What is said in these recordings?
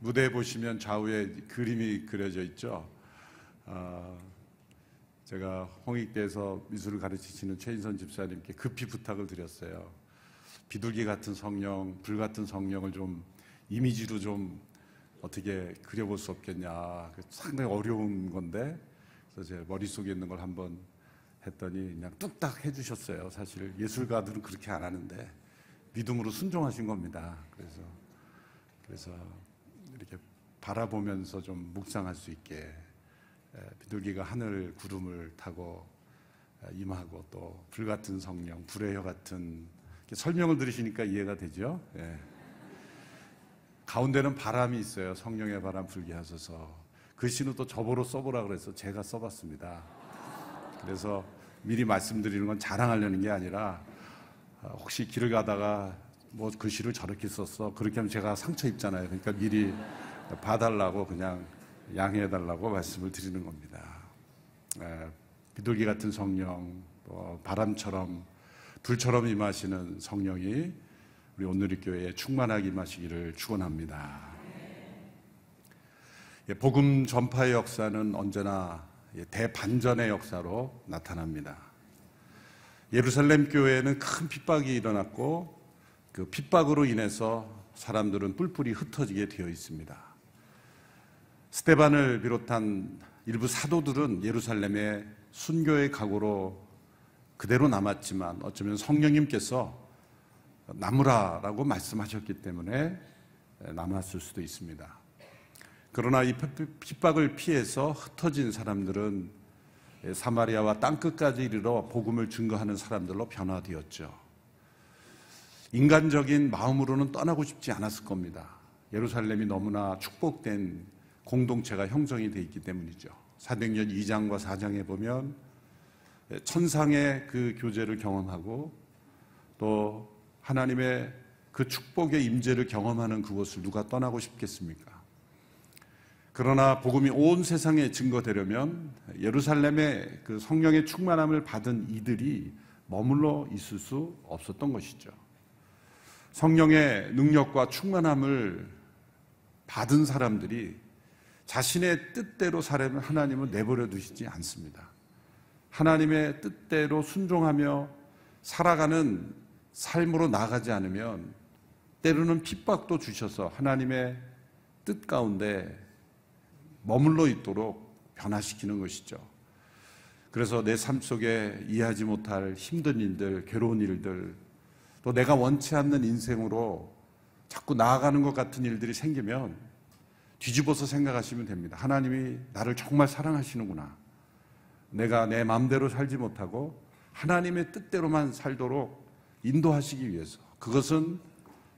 무대 보시면 좌우에 그림이 그려져 있죠. 아, 제가 홍익대에서 미술을 가르치시는 최인선 집사님께 급히 부탁을 드렸어요. 비둘기 같은 성령, 불 같은 성령을 좀 이미지로 좀 어떻게 그려볼 수 없겠냐. 그 상당히 어려운 건데, 그래서 제 머릿속에 있는 걸 한번 했더니 그냥 뚝딱 해주셨어요. 사실 예술가들은 그렇게 안 하는데, 믿음으로 순종하신 겁니다. 그래서, 그래서 이렇게 바라보면서 좀 묵상할 수 있게 비둘기가 하늘 구름을 타고 임하고 또 불 같은 성령, 불의 혀 같은 설명을 들으시니까 이해가 되죠. 예. 가운데는 바람이 있어요. 성령의 바람 불게 하소서. 그 신은 또 저보로 써보라 그래서 제가 써봤습니다. 그래서 미리 말씀드리는 건 자랑하려는 게 아니라 아, 혹시 길을 가다가 뭐 글씨를 저렇게 썼어. 그렇게 하면 제가 상처 입잖아요. 그러니까 미리 봐달라고 그냥 양해해달라고 말씀을 드리는 겁니다. 에, 비둘기 같은 성령, 어, 바람처럼 불처럼 임하시는 성령이 우리 오늘리교회에 충만하게 임하시기를 축원합니다. 예, 복음 전파의 역사는 언제나 예, 대반전의 역사로 나타납니다. 예루살렘 교회는 큰 핍박이 일어났고 그 핍박으로 인해서 사람들은 뿔뿔이 흩어지게 되어 있습니다. 스테반을 비롯한 일부 사도들은 예루살렘에 순교의 각오로 그대로 남았지만 어쩌면 성령님께서 남으라라고 말씀하셨기 때문에 남았을 수도 있습니다. 그러나 이 핍박을 피해서 흩어진 사람들은 사마리아와 땅끝까지 이르러 복음을 증거하는 사람들로 변화되었죠. 인간적인 마음으로는 떠나고 싶지 않았을 겁니다. 예루살렘이 너무나 축복된 공동체가 형성이 돼 있기 때문이죠. 사도행전 2장과 4장에 보면 천상의 그 교제를 경험하고 또 하나님의 그 축복의 임재를 경험하는 그것을 누가 떠나고 싶겠습니까? 그러나 복음이 온 세상에 증거되려면 예루살렘의 그 성령의 충만함을 받은 이들이 머물러 있을 수 없었던 것이죠. 성령의 능력과 충만함을 받은 사람들이 자신의 뜻대로 살려면 하나님은 내버려 두시지 않습니다. 하나님의 뜻대로 순종하며 살아가는 삶으로 나가지 않으면 때로는 핍박도 주셔서 하나님의 뜻 가운데 머물러 있도록 변화시키는 것이죠. 그래서 내 삶 속에 이해하지 못할 힘든 일들, 괴로운 일들, 또 내가 원치 않는 인생으로 자꾸 나아가는 것 같은 일들이 생기면 뒤집어서 생각하시면 됩니다. 하나님이 나를 정말 사랑하시는구나. 내가 내 마음대로 살지 못하고 하나님의 뜻대로만 살도록 인도하시기 위해서 그것은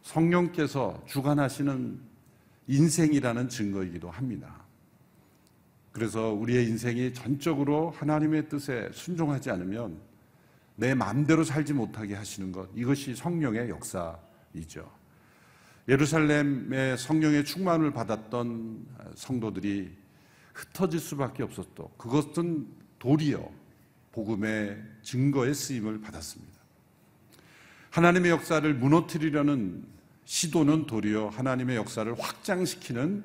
성령께서 주관하시는 인생이라는 증거이기도 합니다. 그래서 우리의 인생이 전적으로 하나님의 뜻에 순종하지 않으면 내 마음대로 살지 못하게 하시는 것 이것이 성령의 역사이죠. 예루살렘의 성령의 충만을 받았던 성도들이 흩어질 수밖에 없었고 그것은 도리어 복음의 증거의 쓰임을 받았습니다. 하나님의 역사를 무너뜨리려는 시도는 도리어 하나님의 역사를 확장시키는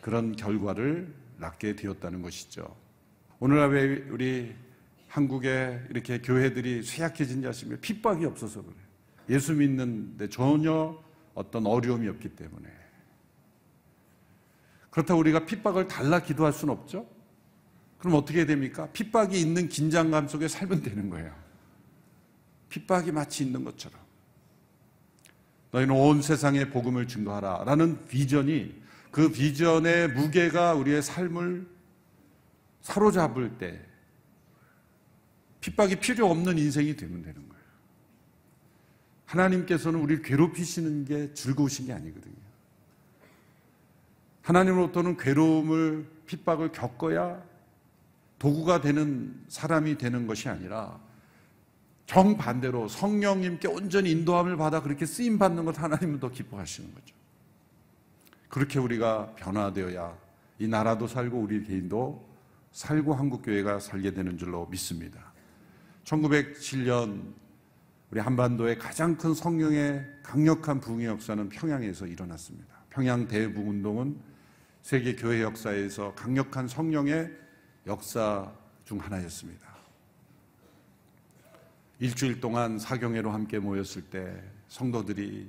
그런 결과를 낳게 되었다는 것이죠. 오늘날 우리 한국에 이렇게 교회들이 쇠약해진 자심에 핍박이 없어서 그래요. 예수 믿는데 전혀 어떤 어려움이 없기 때문에. 그렇다고 우리가 핍박을 달라 기도할 수 없죠? 그럼 어떻게 됩니까? 핍박이 있는 긴장감 속에 살면 되는 거예요. 핍박이 마치 있는 것처럼. 너희는 온 세상에 복음을 증거하라. 라는 비전이 그 비전의 무게가 우리의 삶을 사로잡을 때 핍박이 필요 없는 인생이 되면 되는 거예요. 하나님께서는 우리를 괴롭히시는 게 즐거우신 게 아니거든요. 하나님으로부터는 괴로움을, 핍박을 겪어야 도구가 되는 사람이 되는 것이 아니라 정반대로 성령님께 온전히 인도함을 받아 그렇게 쓰임 받는 것 하나님은 더 기뻐하시는 거죠. 그렇게 우리가 변화되어야 이 나라도 살고 우리 개인도 살고 한국교회가 살게 되는 줄로 믿습니다. 1907년 우리 한반도의 가장 큰 성령의 강력한 부흥의 역사는 평양에서 일어났습니다. 평양 대부운동은 세계 교회 역사에서 강력한 성령의 역사 중 하나였습니다. 일주일 동안 사경회로 함께 모였을 때 성도들이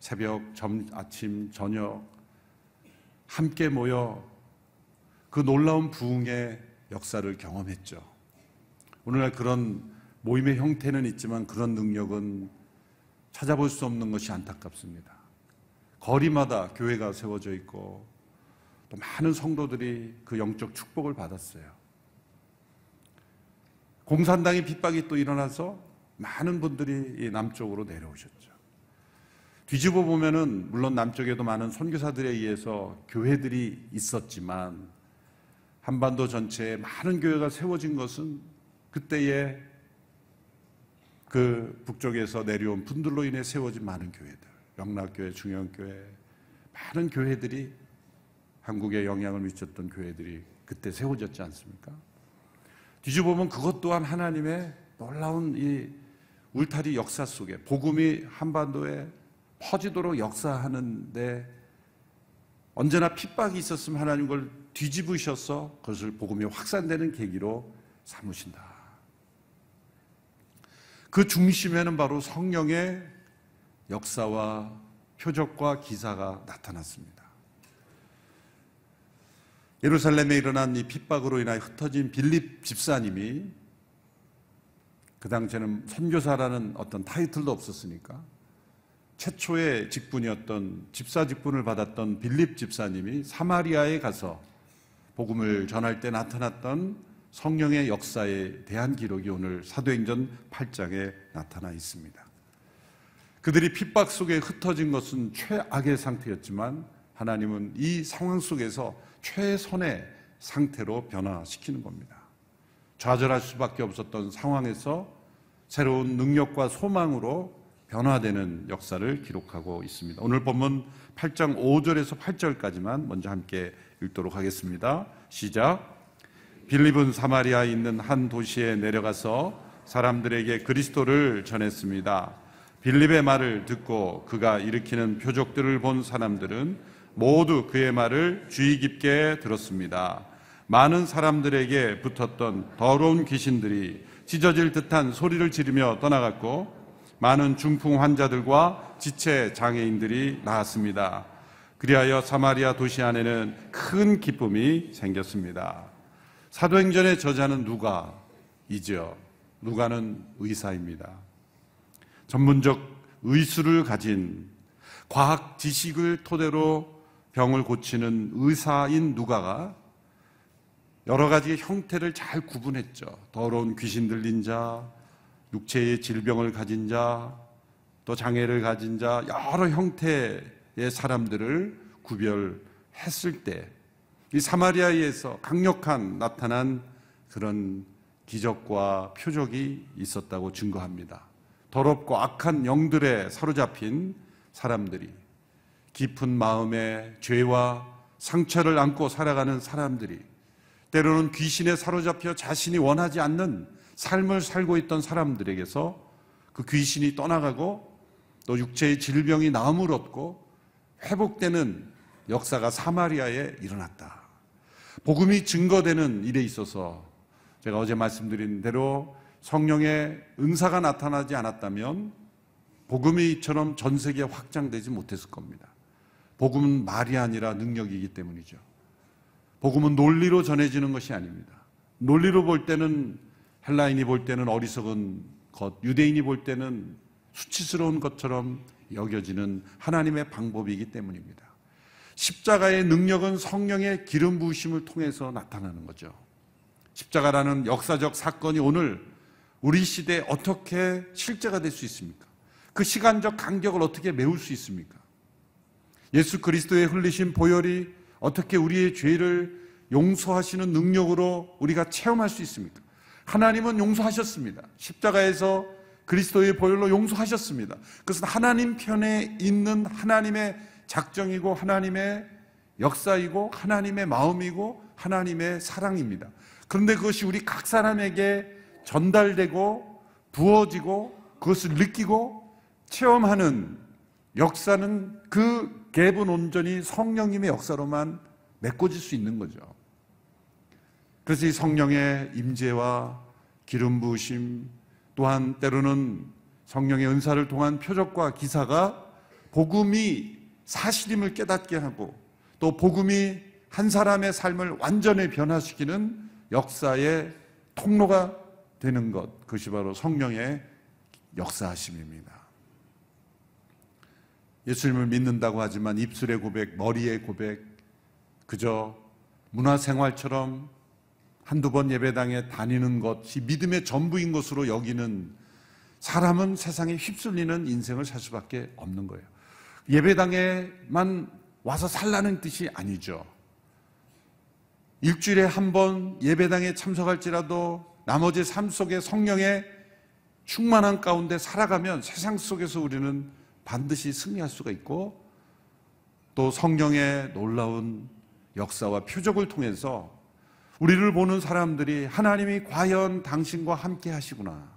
새벽, 점, 아침, 저녁 함께 모여 그 놀라운 부흥의 역사를 경험했죠. 오늘날 그런 모임의 형태는 있지만 그런 능력은 찾아볼 수 없는 것이 안타깝습니다. 거리마다 교회가 세워져 있고 또 많은 성도들이 그 영적 축복을 받았어요. 공산당의 핍박이 또 일어나서 많은 분들이 남쪽으로 내려오셨죠. 뒤집어 보면은 물론 남쪽에도 많은 선교사들에 의해서 교회들이 있었지만 한반도 전체에 많은 교회가 세워진 것은 그때의 그 북쪽에서 내려온 분들로 인해 세워진 많은 교회들, 영락교회, 중형교회, 많은 교회들이 한국에 영향을 미쳤던 교회들이 그때 세워졌지 않습니까? 뒤집어보면 그것 또한 하나님의 놀라운 이 울타리 역사 속에 복음이 한반도에 퍼지도록 역사하는데 언제나 핍박이 있었으면 하나님 걸 뒤집으셔서 그것을 복음이 확산되는 계기로 삼으신다. 그 중심에는 바로 성령의 역사와 표적과 기사가 나타났습니다. 예루살렘에 일어난 이 핍박으로 인하여 흩어진 빌립 집사님이 그 당시에는 선교사라는 어떤 타이틀도 없었으니까 최초의 직분이었던 집사 직분을 받았던 빌립 집사님이 사마리아에 가서 복음을 전할 때 나타났던 성령의 역사에 대한 기록이 오늘 사도행전 8장에 나타나 있습니다. 그들이 핍박 속에 흩어진 것은 최악의 상태였지만 하나님은 이 상황 속에서 최선의 상태로 변화시키는 겁니다. 좌절할 수밖에 없었던 상황에서 새로운 능력과 소망으로 변화되는 역사를 기록하고 있습니다. 오늘 본문 8장 5절에서 8절까지만 먼저 함께 읽도록 하겠습니다. 시작. 빌립은 사마리아에 있는 한 도시에 내려가서 사람들에게 그리스도를 전했습니다. 빌립의 말을 듣고 그가 일으키는 표적들을 본 사람들은 모두 그의 말을 주의 깊게 들었습니다. 많은 사람들에게 붙었던 더러운 귀신들이 찢어질 듯한 소리를 지르며 떠나갔고 많은 중풍 환자들과 지체 장애인들이 나왔습니다. 그리하여 사마리아 도시 안에는 큰 기쁨이 생겼습니다. 사도행전의 저자는 누가이죠. 누가는 의사입니다. 전문적 의술을 가진 과학 지식을 토대로 병을 고치는 의사인 누가가 여러 가지 형태를 잘 구분했죠. 더러운 귀신 들린 자, 육체의 질병을 가진 자, 또 장애를 가진 자, 여러 형태의 사람들을 구별했을 때이 사마리아에서 강력한 나타난 그런 기적과 표적이 있었다고 증거합니다. 더럽고 악한 영들에 사로잡힌 사람들이 깊은 마음의 죄와 상처를 안고 살아가는 사람들이 때로는 귀신에 사로잡혀 자신이 원하지 않는 삶을 살고 있던 사람들에게서 그 귀신이 떠나가고 또 육체의 질병이 나음을 얻고 회복되는 역사가 사마리아에 일어났다. 복음이 증거되는 일에 있어서 제가 어제 말씀드린 대로 성령의 은사가 나타나지 않았다면 복음이 이처럼 전 세계에 확장되지 못했을 겁니다. 복음은 말이 아니라 능력이기 때문이죠. 복음은 논리로 전해지는 것이 아닙니다. 논리로 볼 때는 헬라인이 볼 때는 어리석은 것, 유대인이 볼 때는 수치스러운 것처럼 여겨지는 하나님의 방법이기 때문입니다. 십자가의 능력은 성령의 기름 부으심을 통해서 나타나는 거죠. 십자가라는 역사적 사건이 오늘 우리 시대에 어떻게 실제가 될 수 있습니까? 그 시간적 간격을 어떻게 메울 수 있습니까? 예수 그리스도의 흘리신 보혈이 어떻게 우리의 죄를 용서하시는 능력으로 우리가 체험할 수 있습니까? 하나님은 용서하셨습니다. 십자가에서 그리스도의 보혈로 용서하셨습니다. 그것은 하나님 편에 있는 하나님의 작정이고 하나님의 역사이고 하나님의 마음이고 하나님의 사랑입니다. 그런데 그것이 우리 각 사람에게 전달되고 부어지고 그것을 느끼고 체험하는 역사는 그 갭은 온전히 성령님의 역사로만 메꿔질 수 있는 거죠. 그래서 이 성령의 임재와 기름 부으심 또한 때로는 성령의 은사를 통한 표적과 기사가 복음이 사실임을 깨닫게 하고 또 복음이 한 사람의 삶을 완전히 변화시키는 역사의 통로가 되는 것 그것이 바로 성령의 역사하심입니다. 예수님을 믿는다고 하지만 입술의 고백, 머리의 고백, 그저 문화생활처럼 한두 번 예배당에 다니는 것이 믿음의 전부인 것으로 여기는 사람은 세상에 휩쓸리는 인생을 살 수밖에 없는 거예요. 예배당에만 와서 살라는 뜻이 아니죠. 일주일에 한 번 예배당에 참석할지라도 나머지 삶 속에 성령의 충만한 가운데 살아가면 세상 속에서 우리는 반드시 승리할 수가 있고 또 성령의 놀라운 역사와 표적을 통해서 우리를 보는 사람들이 하나님이 과연 당신과 함께 하시구나.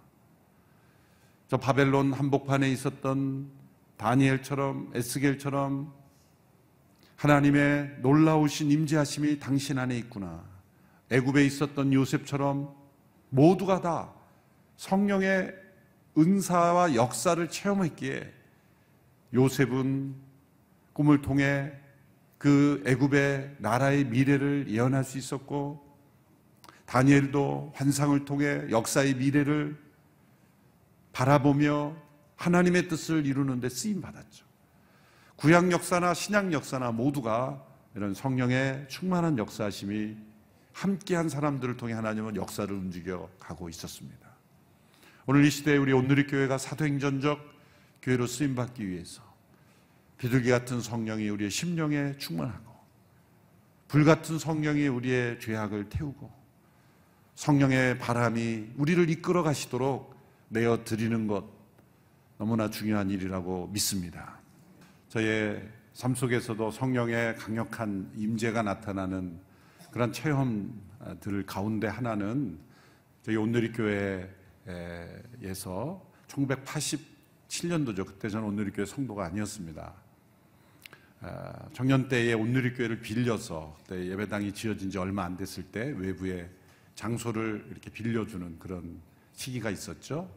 저 바벨론 한복판에 있었던 다니엘처럼 에스겔처럼 하나님의 놀라우신 임재하심이 당신 안에 있구나. 애굽에 있었던 요셉처럼 모두가 다 성령의 은사와 역사를 체험했기에 요셉은 꿈을 통해 그 애굽의 나라의 미래를 예언할 수 있었고 다니엘도 환상을 통해 역사의 미래를 바라보며 하나님의 뜻을 이루는데 쓰임 받았죠. 구약 역사나 신약 역사나 모두가 이런 성령의 충만한 역사심이 함께한 사람들을 통해 하나님은 역사를 움직여 가고 있었습니다. 오늘 이 시대에 우리 온누리 교회가 사도행전적 교회로 쓰임 받기 위해서 비둘기 같은 성령이 우리의 심령에 충만하고 불 같은 성령이 우리의 죄악을 태우고 성령의 바람이 우리를 이끌어 가시도록 내어 드리는 것 너무나 중요한 일이라고 믿습니다. 저의 삶 속에서도 성령의 강력한 임재가 나타나는 그런 체험들 가운데 하나는 저희 온누리 교회에서 1987년도죠. 그때 저는 온누리 교회 성도가 아니었습니다. 청년 아, 때에 온누리 교회를 빌려서 그때 예배당이 지어진 지 얼마 안 됐을 때 외부에 장소를 이렇게 빌려주는 그런 시기가 있었죠.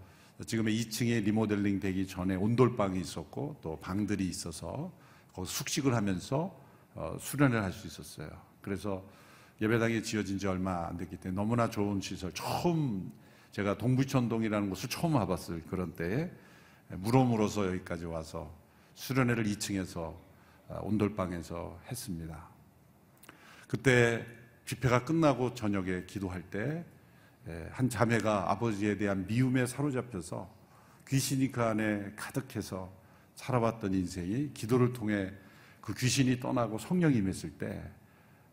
지금의 2층에 리모델링 되기 전에 온돌방이 있었고 또 방들이 있어서 거기서 숙식을 하면서 어, 수련을 할 수 있었어요. 그래서 예배당이 지어진 지 얼마 안 됐기 때문에 너무나 좋은 시설. 처음 제가 동부천동이라는 곳을 처음 와봤을 그런 때에 무럼으로서 여기까지 와서 수련회를 2층에서 어, 온돌방에서 했습니다. 그때 집회가 끝나고 저녁에 기도할 때 예, 한 자매가 아버지에 대한 미움에 사로잡혀서 귀신이 그 안에 가득해서 살아왔던 인생이 기도를 통해 그 귀신이 떠나고 성령이 임했을 때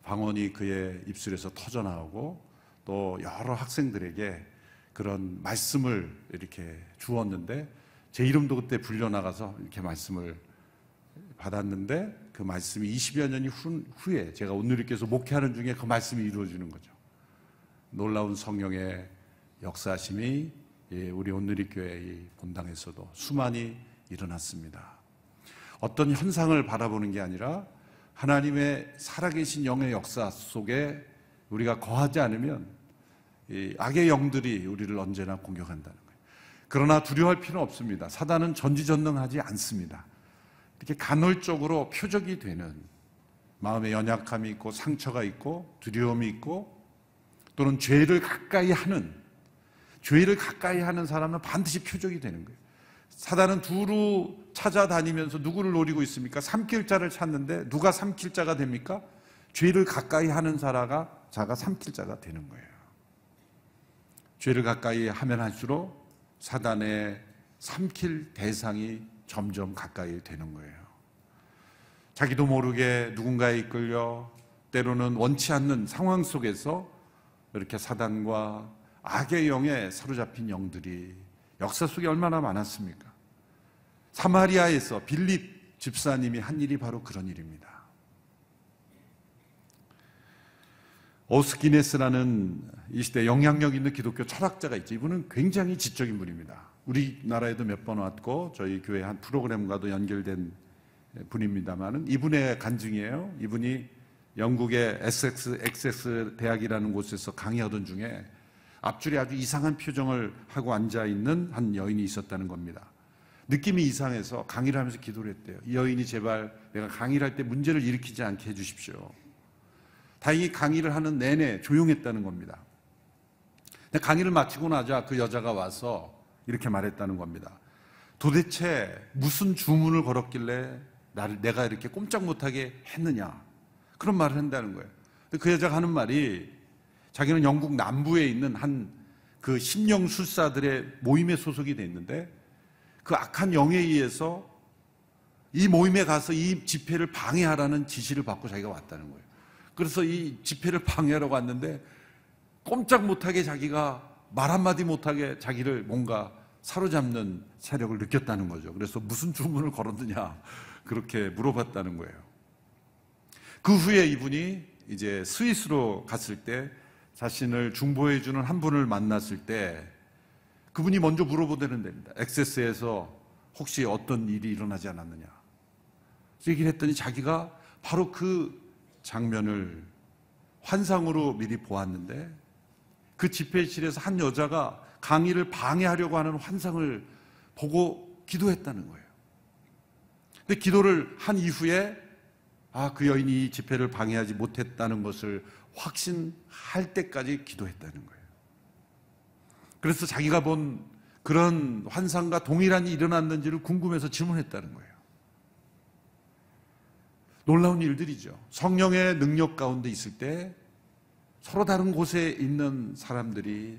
방언이 그의 입술에서 터져나오고 또 여러 학생들에게 그런 말씀을 이렇게 주었는데 제 이름도 그때 불려나가서 이렇게 말씀을 받았는데 그 말씀이 20여 년이 후, 에 제가 오늘님께서 목회하는 중에 그 말씀이 이루어지는 거죠. 놀라운 성령의 역사심이 우리 온누리교회의 본당에서도 수많이 일어났습니다. 어떤 현상을 바라보는 게 아니라 하나님의 살아계신 영의 역사 속에 우리가 거하지 않으면 악의 영들이 우리를 언제나 공격한다는 거예요. 그러나 두려워할 필요는 없습니다. 사단은 전지전능하지 않습니다. 이렇게 간헐적으로 표적이 되는 마음에 연약함이 있고 상처가 있고 두려움이 있고 또는 죄를 가까이 하는 죄를 가까이 하는 사람은 반드시 표적이 되는 거예요. 사단은 두루 찾아다니면서 누구를 노리고 있습니까? 삼킬자를 찾는데 누가 삼킬자가 됩니까? 죄를 가까이 하는 사라가 자가 삼킬자가 되는 거예요. 죄를 가까이 하면 할수록 사단의 삼킬 대상이 점점 가까이 되는 거예요. 자기도 모르게 누군가에 이끌려 때로는 원치 않는 상황 속에서 이렇게 사단과 악의 영에 사로잡힌 영들이 역사 속에 얼마나 많았습니까? 사마리아에서 빌립 집사님이 한 일이 바로 그런 일입니다. 오스키네스라는 이 시대 영향력 있는 기독교 철학자가 있죠. 이분은 굉장히 지적인 분입니다. 우리나라에도 몇 번 왔고 저희 교회 한 프로그램과도 연결된 분입니다만은 이분의 간증이에요. 이분이 영국의 SXXS 대학이라는 곳에서 강의하던 중에 앞줄에 아주 이상한 표정을 하고 앉아 있는 한 여인이 있었다는 겁니다. 느낌이 이상해서 강의를 하면서 기도를 했대요. 이 여인이 제발 내가 강의를 할 때 문제를 일으키지 않게 해주십시오. 다행히 강의를 하는 내내 조용했다는 겁니다. 근데 강의를 마치고 나자 그 여자가 와서 이렇게 말했다는 겁니다. 도대체 무슨 주문을 걸었길래 나를 내가 이렇게 꼼짝 못하게 했느냐? 그런 말을 한다는 거예요. 그 여자가 하는 말이 자기는 영국 남부에 있는 한 그 심령술사들의 모임에 소속이 돼는데그 악한 영에 의해서 이 모임에 가서 이 집회를 방해하라는 지시를 받고 자기가 왔다는 거예요. 그래서 이 집회를 방해하러 갔는데 꼼짝 못하게 자기가 말 한마디 못하게 자기를 뭔가 사로잡는 세력을 느꼈다는 거죠. 그래서 무슨 주문을 걸었느냐 그렇게 물어봤다는 거예요. 그 후에 이분이 이제 스위스로 갔을 때 자신을 중보해주는 한 분을 만났을 때 그분이 먼저 물어보되는 됩니다. 액세스에서 혹시 어떤 일이 일어나지 않았느냐. 얘기를 했더니 자기가 바로 그 장면을 환상으로 미리 보았는데 그 집회실에서 한 여자가 강의를 방해하려고 하는 환상을 보고 기도했다는 거예요. 근데 기도를 한 이후에 아, 그 여인이 이 집회를 방해하지 못했다는 것을 확신할 때까지 기도했다는 거예요. 그래서 자기가 본 그런 환상과 동일한 일이 일어났는지를 궁금해서 질문했다는 거예요. 놀라운 일들이죠. 성령의 능력 가운데 있을 때 서로 다른 곳에 있는 사람들이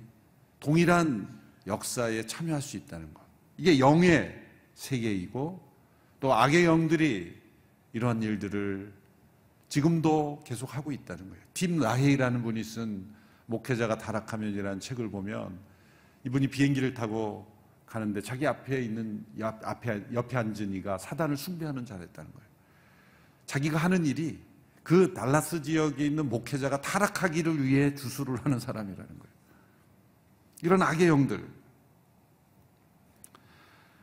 동일한 역사에 참여할 수 있다는 것. 이게 영의 세계이고 또 악의 영들이 이러한 일들을 지금도 계속 하고 있다는 거예요. 팀 라헤이라는 분이 쓴 목회자가 타락하면이라는 책을 보면 이분이 비행기를 타고 가는데 자기 앞에 있는 옆, 앞에 옆에 앉은 이가 사단을 숭배하는 자였다는 거예요. 자기가 하는 일이 그 달라스 지역에 있는 목회자가 타락하기를 위해 주술을 하는 사람이라는 거예요. 이런 악의 영들.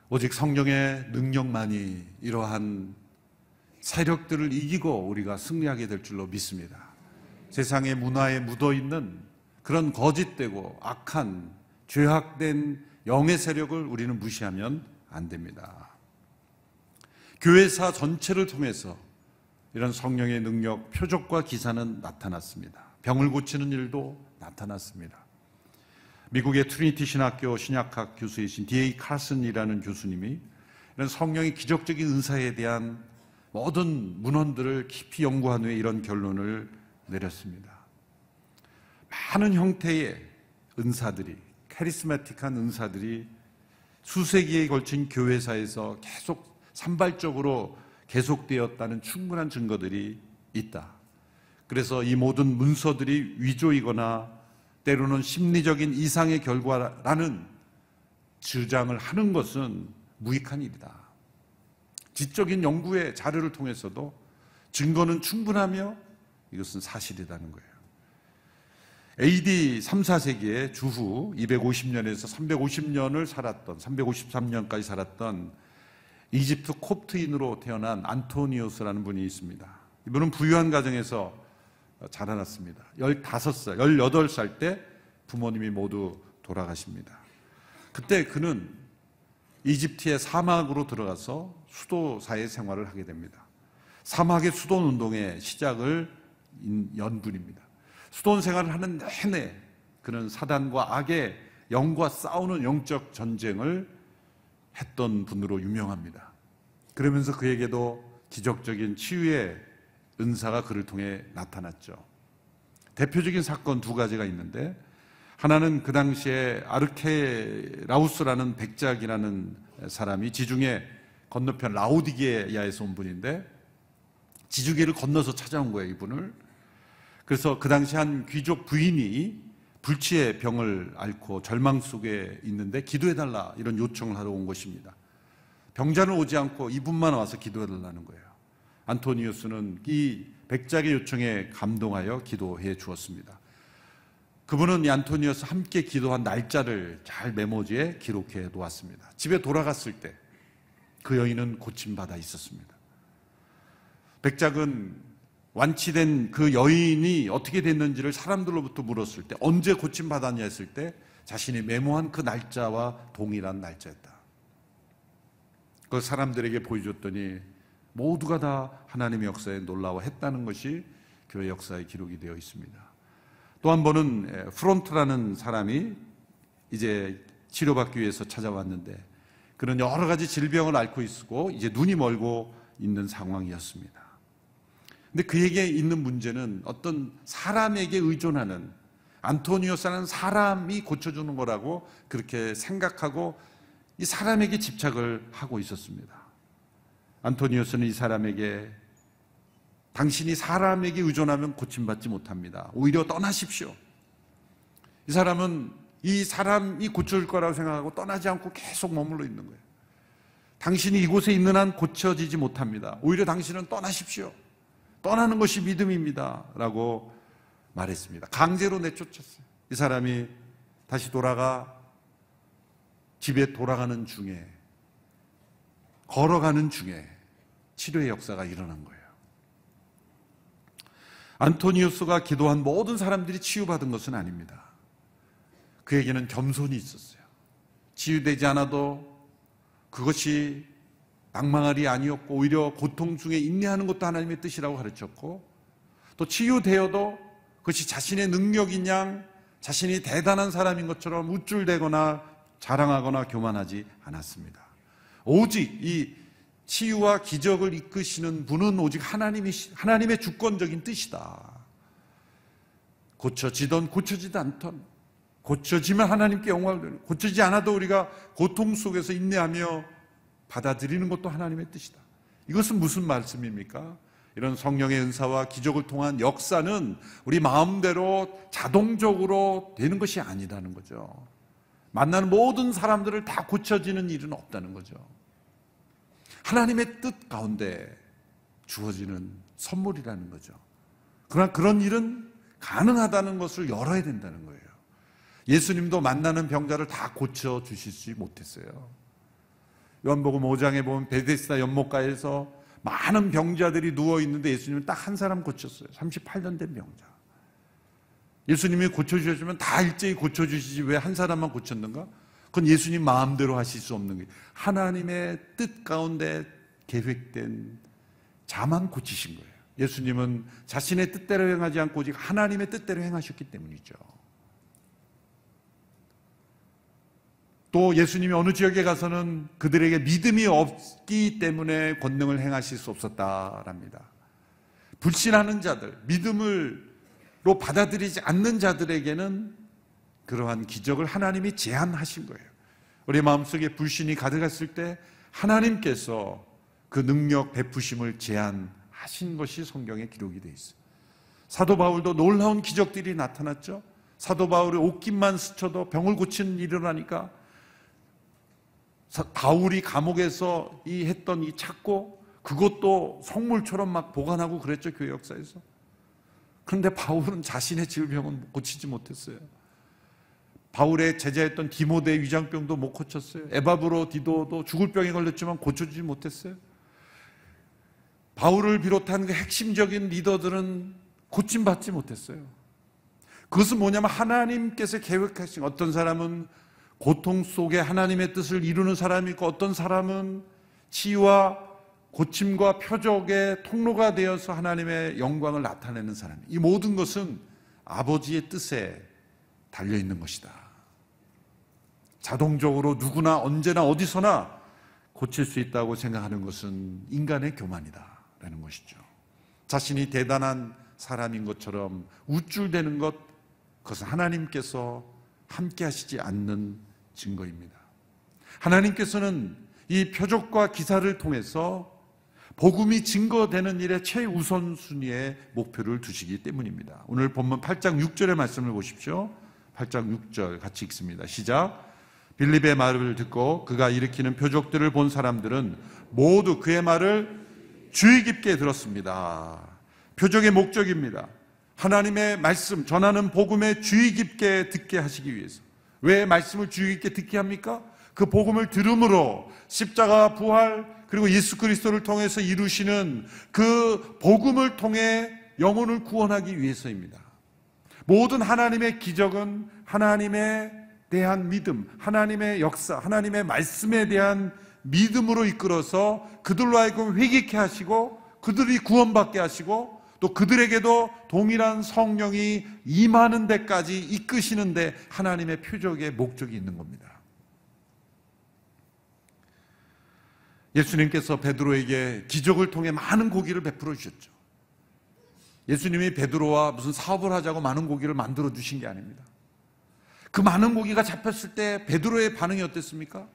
오직 성령의 능력만이 이러한 세력들을 이기고 우리가 승리하게 될 줄로 믿습니다. 세상의 문화에 묻어 있는 그런 거짓되고 악한 죄악된 영의 세력을 우리는 무시하면 안 됩니다. 교회사 전체를 통해서 이런 성령의 능력, 표적과 기사는 나타났습니다. 병을 고치는 일도 나타났습니다. 미국의 트리니티 신학교 신약학 교수이신 D.A. 칼슨이라는 교수님이 이런 성령의 기적적인 은사에 대한 모든 문헌들을 깊이 연구한 후에 이런 결론을 내렸습니다. 많은 형태의 은사들이 카리스마틱한 은사들이 수세기에 걸친 교회사에서 계속 산발적으로 계속되었다는 충분한 증거들이 있다. 그래서 이 모든 문서들이 위조이거나 때로는 심리적인 이상의 결과라는 주장을 하는 것은 무익한 일이다. 지적인 연구의 자료를 통해서도 증거는 충분하며 이것은 사실이라는 거예요. AD 3, 4세기에 주후 250년에서 350년을 살았던 353년까지 살았던 이집트 콥트인으로 태어난 안토니오스라는 분이 있습니다. 이분은 부유한 가정에서 자라났습니다. 15살, 18살 때 부모님이 모두 돌아가십니다. 그때 그는 이집트의 사막으로 들어가서 수도사의 생활을 하게 됩니다. 사막의 수돈 운동의 시작을 연분입니다. 수돈 생활을 하는 내내 그는 사단과 악의 영과 싸우는 영적 전쟁을 했던 분으로 유명합니다. 그러면서 그에게도 기적적인 치유의 은사가 그를 통해 나타났죠. 대표적인 사건 두 가지가 있는데 하나는 그 당시에 아르케라우스라는 백작이라는 사람이 지중해 건너편 라우디게야에서 온 분인데 지중해를 건너서 찾아온 거예요, 이분을. 그래서 그 당시 한 귀족 부인이 불치의 병을 앓고 절망 속에 있는데 기도해달라 이런 요청을 하러 온 것입니다. 병자는 오지 않고 이분만 와서 기도해달라는 거예요. 안토니우스는 이 백작의 요청에 감동하여 기도해 주었습니다. 그분은 안토니어스 함께 기도한 날짜를 잘 메모지에 기록해 놓았습니다. 집에 돌아갔을 때 그 여인은 고침받아 있었습니다. 백작은 완치된 그 여인이 어떻게 됐는지를 사람들로부터 물었을 때 언제 고침받았냐 했을 때 자신이 메모한 그 날짜와 동일한 날짜였다. 그 사람들에게 보여줬더니 모두가 다 하나님의 역사에 놀라워했다는 것이 교회 역사의 기록이 되어 있습니다. 또한 번은 예, 프론트라는 사람이 이제 치료받기 위해서 찾아왔는데 그런 여러 가지 질병을 앓고 있고 이제 눈이 멀고 있는 상황이었습니다. 근데 그에게 있는 문제는 어떤 사람에게 의존하는 안토니오스는 사람이 고쳐주는 거라고 그렇게 생각하고 이 사람에게 집착을 하고 있었습니다. 안토니오스는 이 사람에게 당신이 사람에게 의존하면 고침받지 못합니다. 오히려 떠나십시오. 이 사람은 이 사람이 고쳐줄 거라고 생각하고 떠나지 않고 계속 머물러 있는 거예요. 당신이 이곳에 있는 한 고쳐지지 못합니다. 오히려 당신은 떠나십시오. 떠나는 것이 믿음입니다. 라고 말했습니다. 강제로 내쫓았어요. 이 사람이 다시 돌아가 집에 돌아가는 중에 걸어가는 중에 치료의 역사가 일어난 거예요. 안토니우스가 기도한 모든 사람들이 치유받은 것은 아닙니다. 그에게는 겸손이 있었어요. 치유되지 않아도 그것이 낭망아리 아니었고 오히려 고통 중에 인내하는 것도 하나님의 뜻이라고 가르쳤고 또 치유되어도 그것이 자신의 능력인 양 자신이 대단한 사람인 것처럼 우쭐대거나 자랑하거나 교만하지 않았습니다. 오직 이 치유와 기적을 이끄시는 분은 오직 하나님이, 하나님의 주권적인 뜻이다. 고쳐지던 고쳐지지 않던 고쳐지면 하나님께 영광을 돌리고 고쳐지지 않아도 우리가 고통 속에서 인내하며 받아들이는 것도 하나님의 뜻이다. 이것은 무슨 말씀입니까? 이런 성령의 은사와 기적을 통한 역사는 우리 마음대로 자동적으로 되는 것이 아니라는 거죠. 만나는 모든 사람들을 다 고쳐지는 일은 없다는 거죠. 하나님의 뜻 가운데 주어지는 선물이라는 거죠. 그러나 그런 일은 가능하다는 것을 열어야 된다는 거예요. 예수님도 만나는 병자를 다 고쳐 주시지 못했어요. 요한복음 5장에 보면 베데스다 연못가에서 많은 병자들이 누워 있는데 예수님은 딱 한 사람 고쳤어요. 38년 된 병자. 예수님이 고쳐 주셨으면 다 일제히 고쳐 주시지 왜 한 사람만 고쳤는가? 그건 예수님 마음대로 하실 수 없는 거예요. 하나님의 뜻 가운데 계획된 자만 고치신 거예요. 예수님은 자신의 뜻대로 행하지 않고 오직 하나님의 뜻대로 행하셨기 때문이죠. 또 예수님이 어느 지역에 가서는 그들에게 믿음이 없기 때문에 권능을 행하실 수 없었다랍니다. 불신하는 자들, 믿음을로 받아들이지 않는 자들에게는 그러한 기적을 하나님이 제안하신 거예요. 우리 마음속에 불신이 가득했을 때 하나님께서 그 능력 베푸심을 제한하신 것이 성경에 기록이 돼 있어요. 사도 바울도 놀라운 기적들이 나타났죠. 사도 바울의 옷깃만 스쳐도 병을 고치는 일어나니까 바울이 감옥에서 이 했던 이 찾고 그것도 성물처럼 막 보관하고 그랬죠 교회 역사에서. 그런데 바울은 자신의 질병은 고치지 못했어요. 바울의 제자였던 디모데 위장병도 못 고쳤어요. 에바브로 디도도 죽을 병에 걸렸지만 고쳐주지 못했어요. 바울을 비롯한 그 핵심적인 리더들은 고침받지 못했어요. 그것은 뭐냐면 하나님께서 계획하신 어떤 사람은 고통 속에 하나님의 뜻을 이루는 사람이 있고 어떤 사람은 치유와 고침과 표적의 통로가 되어서 하나님의 영광을 나타내는 사람. 이 모든 것은 아버지의 뜻에 달려 있는 것이다. 자동적으로 누구나 언제나 어디서나 고칠 수 있다고 생각하는 것은 인간의 교만이다라는 것이죠. 자신이 대단한 사람인 것처럼 우쭐대는 것 그것은 하나님께서 함께 하시지 않는 증거입니다. 하나님께서는 이 표적과 기사를 통해서 복음이 증거되는 일의 최우선 순위의 목표를 두시기 때문입니다. 오늘 본문 8장 6절의 말씀을 보십시오. 8장 6절 같이 읽습니다. 시작. 빌립의 말을 듣고 그가 일으키는 표적들을 본 사람들은 모두 그의 말을 주의 깊게 들었습니다. 표적의 목적입니다. 하나님의 말씀, 전하는 복음에 주의 깊게 듣게 하시기 위해서. 왜 말씀을 주의 깊게 듣게 합니까? 그 복음을 들음으로 십자가 부활, 그리고 예수 그리스도를 통해서 이루시는 그 복음을 통해 영혼을 구원하기 위해서입니다. 모든 하나님의 기적은 하나님의 대한 믿음, 하나님의 역사, 하나님의 말씀에 대한 믿음으로 이끌어서 그들로 하여금 회개케 하시고 그들이 구원받게 하시고 또 그들에게도 동일한 성령이 임하는 데까지 이끄시는데 하나님의 표적의 목적이 있는 겁니다. 예수님께서 베드로에게 기적을 통해 많은 고기를 베풀어 주셨죠. 예수님이 베드로와 무슨 사업을 하자고 많은 고기를 만들어 주신 게 아닙니다. 그 많은 고기가 잡혔을 때 베드로의 반응이 어땠습니까?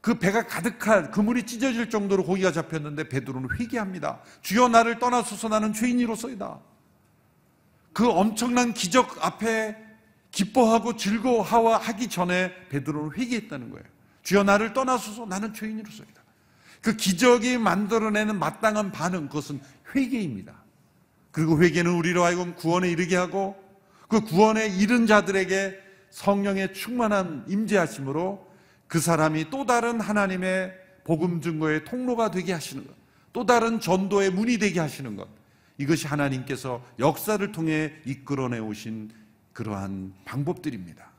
그 배가 가득한 그물이 찢어질 정도로 고기가 잡혔는데 베드로는 회개합니다. 주여 나를 떠나소서 나는 죄인이로소이다. 그 엄청난 기적 앞에 기뻐하고 즐거워하기 전에 베드로는 회개했다는 거예요. 주여 나를 떠나소서 나는 죄인이로소이다. 그 기적이 만들어내는 마땅한 반응 그것은 회개입니다. 그리고 회개는 우리로 하여금 구원에 이르게 하고 그 구원에 이른 자들에게 성령의 충만한 임재하심으로 그 사람이 또 다른 하나님의 복음 증거의 통로가 되게 하시는 것. 또 다른 전도의 문이 되게 하시는 것. 이것이 하나님께서 역사를 통해 이끌어내 오신 그러한 방법들입니다.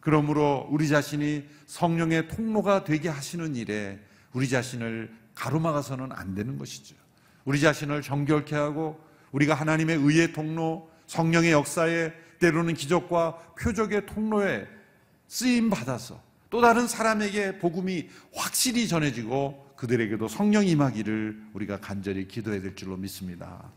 그러므로 우리 자신이 성령의 통로가 되게 하시는 일에 우리 자신을 가로막아서는 안 되는 것이죠. 우리 자신을 정결케 하고 우리가 하나님의 의의 통로, 성령의 역사에 때로는 기적과 표적의 통로에 쓰임 받아서 또 다른 사람에게 복음이 확실히 전해지고 그들에게도 성령 임하기를 우리가 간절히 기도해야 될 줄로 믿습니다.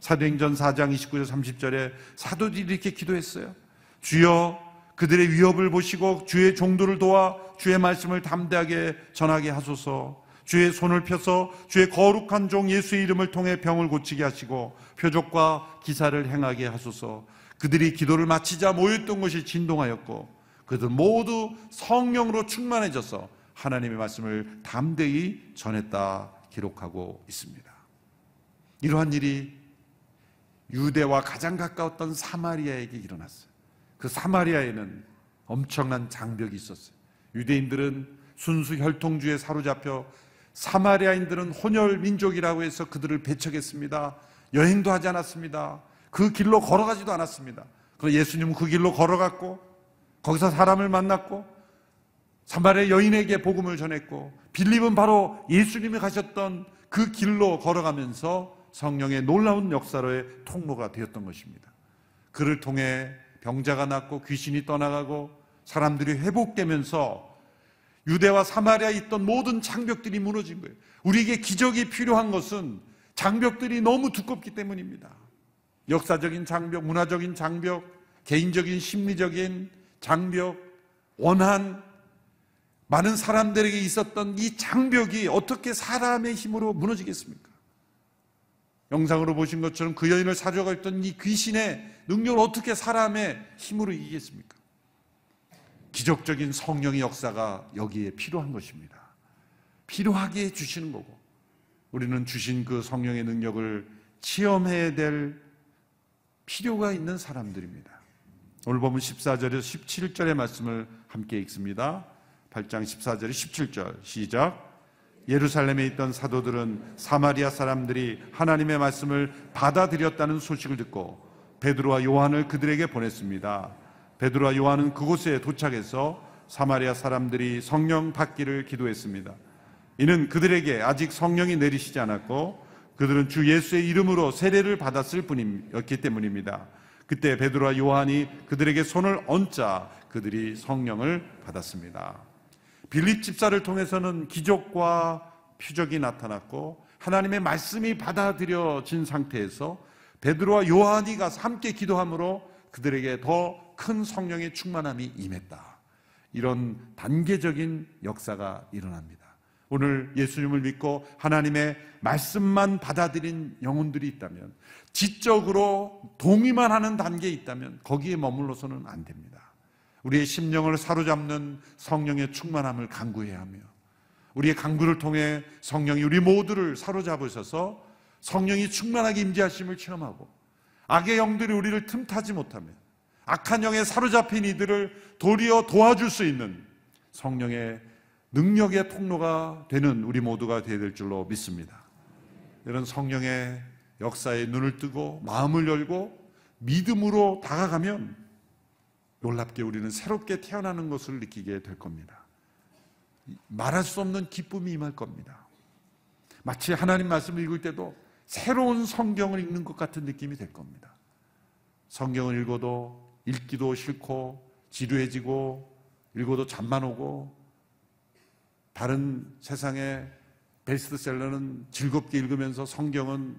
사도행전 4장 29절 30절에 사도들이 이렇게 기도했어요. 주여 그들의 위협을 보시고 주의 종도를 도와 주의 말씀을 담대하게 전하게 하소서 주의 손을 펴서 주의 거룩한 종 예수의 이름을 통해 병을 고치게 하시고 표적과 기사를 행하게 하소서. 그들이 기도를 마치자 모였던 것이 진동하였고 그들 모두 성령으로 충만해져서 하나님의 말씀을 담대히 전했다 기록하고 있습니다. 이러한 일이 유대와 가장 가까웠던 사마리아에게 일어났어요. 그 사마리아에는 엄청난 장벽이 있었어요. 유대인들은 순수 혈통주에 사로잡혀 사마리아인들은 혼혈 민족이라고 해서 그들을 배척했습니다. 여행도 하지 않았습니다. 그 길로 걸어가지도 않았습니다. 그래서 예수님은 그 길로 걸어갔고 거기서 사람을 만났고 사마리아 여인에게 복음을 전했고 빌립은 바로 예수님이 가셨던 그 길로 걸어가면서 성령의 놀라운 역사로의 통로가 되었던 것입니다. 그를 통해 병자가 낫고 귀신이 떠나가고 사람들이 회복되면서 유대와 사마리아에 있던 모든 장벽들이 무너진 거예요. 우리에게 기적이 필요한 것은 장벽들이 너무 두껍기 때문입니다. 역사적인 장벽, 문화적인 장벽, 개인적인 심리적인 장벽, 원한, 많은 사람들에게 있었던 이 장벽이 어떻게 사람의 힘으로 무너지겠습니까? 영상으로 보신 것처럼 그 여인을 사려고 있던이 귀신의 능력을 어떻게 사람의 힘으로 이기겠습니까? 기적적인 성령의 역사가 여기에 필요한 것입니다. 필요하게 주시는 거고 우리는 주신 그 성령의 능력을 체험해야 될 필요가 있는 사람들입니다. 오늘 보면 14절에서 17절의 말씀을 함께 읽습니다. 8장 14절에 17절 시작. 예루살렘에 있던 사도들은 사마리아 사람들이 하나님의 말씀을 받아들였다는 소식을 듣고 베드로와 요한을 그들에게 보냈습니다. 베드로와 요한은 그곳에 도착해서 사마리아 사람들이 성령 받기를 기도했습니다. 이는 그들에게 아직 성령이 내리시지 않았고 그들은 주 예수의 이름으로 세례를 받았을 뿐이었기 때문입니다. 그때 베드로와 요한이 그들에게 손을 얹자 그들이 성령을 받았습니다. 빌립 집사를 통해서는 기적과 표적이 나타났고 하나님의 말씀이 받아들여진 상태에서 베드로와 요한이가 함께 기도함으로 그들에게 더큰 성령의 충만함이 임했다. 이런 단계적인 역사가 일어납니다. 오늘 예수님을 믿고 하나님의 말씀만 받아들인 영혼들이 있다면, 지적으로 동의만 하는 단계에 있다면 거기에 머물러서는 안 됩니다. 우리의 심령을 사로잡는 성령의 충만함을 강구해야 하며, 우리의 강구를 통해 성령이 우리 모두를 사로잡으셔서 성령이 충만하게 임재하심을 체험하고 악의 영들이 우리를 틈타지 못하며 악한 영에 사로잡힌 이들을 도리어 도와줄 수 있는 성령의 능력의 통로가 되는 우리 모두가 되어야 될 줄로 믿습니다. 이런 성령의 역사에 눈을 뜨고 마음을 열고 믿음으로 다가가면 놀랍게 우리는 새롭게 태어나는 것을 느끼게 될 겁니다. 말할 수 없는 기쁨이 임할 겁니다. 마치 하나님 말씀을 읽을 때도 새로운 성경을 읽는 것 같은 느낌이 될 겁니다. 성경을 읽어도 읽기도 싫고 지루해지고 읽어도 잠만 오고 다른 세상의 베스트셀러는 즐겁게 읽으면서 성경은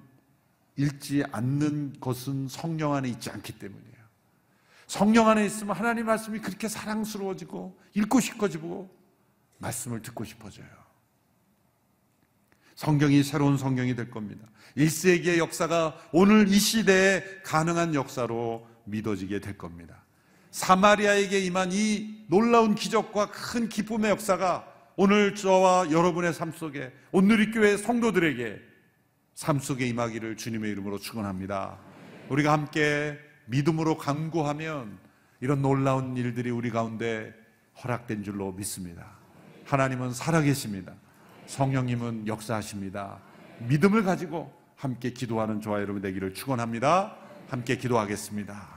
읽지 않는 것은 성령 안에 있지 않기 때문이에요. 성령 안에 있으면 하나님 말씀이 그렇게 사랑스러워지고 읽고 싶어지고 말씀을 듣고 싶어져요. 성경이 새로운 성경이 될 겁니다. 1세기의 역사가 오늘 이 시대에 가능한 역사로 믿어지게 될 겁니다. 사마리아에게 임한 이 놀라운 기적과 큰 기쁨의 역사가 오늘 저와 여러분의 삶 속에 오늘리교회 성도들에게 삶 속에 임하기를 주님의 이름으로 축원합니다. 우리가 함께 믿음으로 강구하면 이런 놀라운 일들이 우리 가운데 허락된 줄로 믿습니다. 하나님은 살아계십니다. 성령님은 역사하십니다. 믿음을 가지고 함께 기도하는 저와 여러분 되기를 축원합니다. 함께 기도하겠습니다.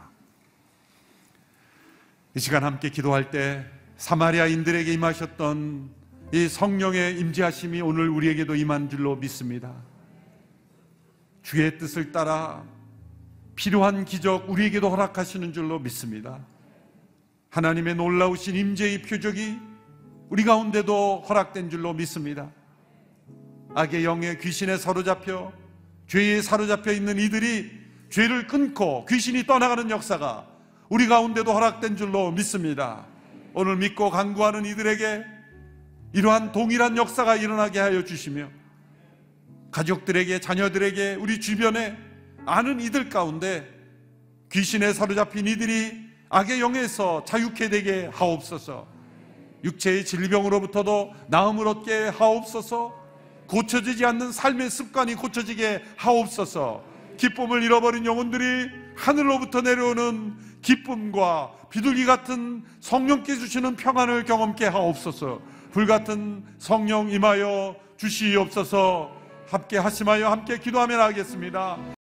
이 시간 함께 기도할 때 사마리아인들에게 임하셨던 이 성령의 임재하심이 오늘 우리에게도 임한 줄로 믿습니다. 주의 뜻을 따라 필요한 기적 우리에게도 허락하시는 줄로 믿습니다. 하나님의 놀라우신 임재의 표적이 우리 가운데도 허락된 줄로 믿습니다. 악의 영에 귀신에 사로잡혀 죄에 사로잡혀 있는 이들이 죄를 끊고 귀신이 떠나가는 역사가 우리 가운데도 허락된 줄로 믿습니다. 오늘 믿고 간구하는 이들에게 이러한 동일한 역사가 일어나게 하여 주시며 가족들에게 자녀들에게 우리 주변에 아는 이들 가운데 귀신에 사로잡힌 이들이 악의 영에서 자유케 되게 하옵소서. 육체의 질병으로부터도 나음을 얻게 하옵소서. 고쳐지지 않는 삶의 습관이 고쳐지게 하옵소서. 기쁨을 잃어버린 영혼들이 하늘로부터 내려오는 기쁨과 비둘기 같은 성령께 주시는 평안을 경험케 하옵소서. 불같은 성령 임하여 주시옵소서. 함께 하심하여 함께 기도하며 나가겠습니다.